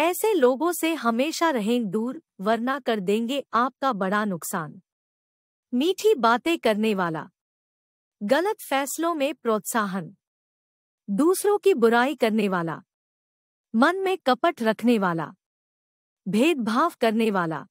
ऐसे लोगों से हमेशा रहें दूर वरना कर देंगे आपका बड़ा नुकसान मीठी बातें करने वाला गलत फैसलों में प्रोत्साहन दूसरों की बुराई करने वाला मन में कपट रखने वाला भेदभाव करने वाला